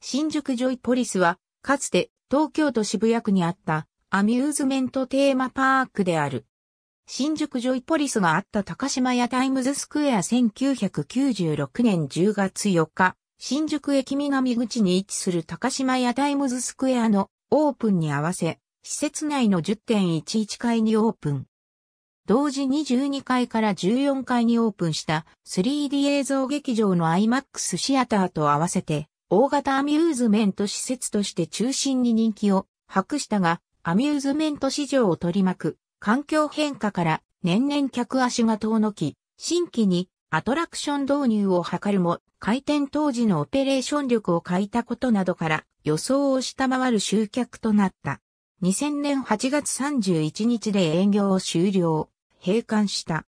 新宿ジョイポリスは、かつて東京都渋谷区にあったアミューズメントテーマパークである。新宿ジョイポリスがあった高島屋タイムズスクエア1996年10月4日、新宿駅南口に位置する高島屋タイムズスクエアのオープンに合わせ、施設内の10.11階にオープン。同時に12階から14階にオープンした 3D 映像劇場の IMAX シアターと合わせて大型アミューズメント施設として中心に人気を博したが、アミューズメント市場を取り巻く環境変化から年々客足が遠のき、新規にアトラクション導入を図るも、開店当時のオペレーション力を欠いたことなどから予想を下回る集客となった。2000年8月31日で営業を終了、閉館した。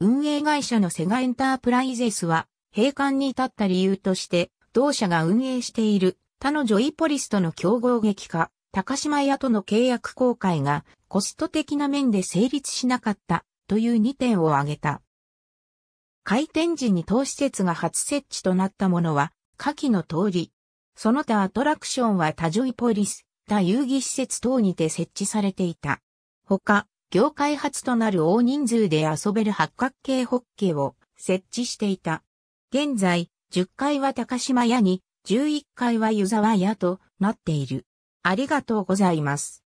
運営会社のセガエンタープライゼスは、閉館に至った理由として、同社が運営している他のジョイポリスとの競合激化、高島屋との契約公開がコスト的な面で成立しなかったという2点を挙げた。開店時に当施設が初設置となったものは、下記の通り。その他アトラクションは他ジョイポリス、他遊戯施設等にて設置されていた。他、業界初となる大人数で遊べる八角形ホッケーを設置していた。現在、10階は高島屋に、11階は湯沢屋となっている。ありがとうございます。